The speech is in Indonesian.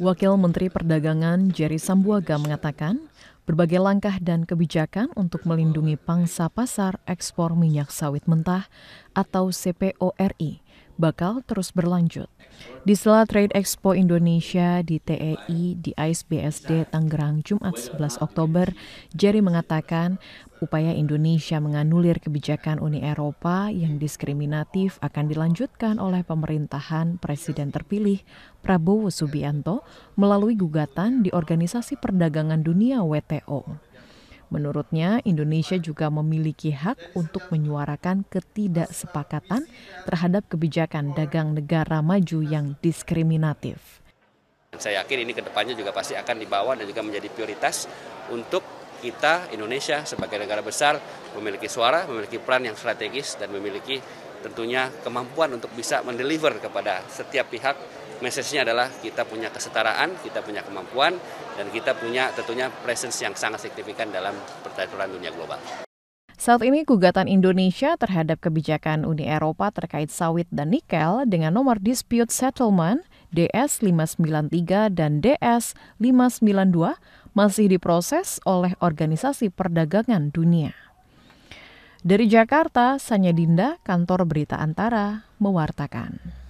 Wakil Menteri Perdagangan Jerry Sambuaga mengatakan, berbagai langkah dan kebijakan untuk melindungi pangsa pasar ekspor minyak sawit mentah atau CPORI bakal terus berlanjut. Di sela Trade Expo Indonesia di TEI di ISBSD Tangerang Jumat 11 Oktober, Jerry mengatakan upaya Indonesia menganulir kebijakan Uni Eropa yang diskriminatif akan dilanjutkan oleh pemerintahan Presiden terpilih Prabowo Subianto melalui gugatan di Organisasi Perdagangan Dunia WTO. Menurutnya, Indonesia juga memiliki hak untuk menyuarakan ketidaksepakatan terhadap kebijakan dagang negara maju yang diskriminatif. Saya yakin ini kedepannya juga pasti akan dibawa dan juga menjadi prioritas untuk kita Indonesia sebagai negara besar memiliki suara, memiliki peran yang strategis dan memiliki tentunya kemampuan untuk bisa mendeliver kepada setiap pihak message-nya adalah kita punya kesetaraan, kita punya kemampuan, dan kita punya tentunya presence yang sangat signifikan dalam pertarungan dunia global. Saat ini gugatan Indonesia terhadap kebijakan Uni Eropa terkait sawit dan nikel dengan nomor dispute settlement DS593 dan DS592 masih diproses oleh Organisasi Perdagangan Dunia. Dari Jakarta, Sanya Dinda, Kantor Berita Antara, mewartakan.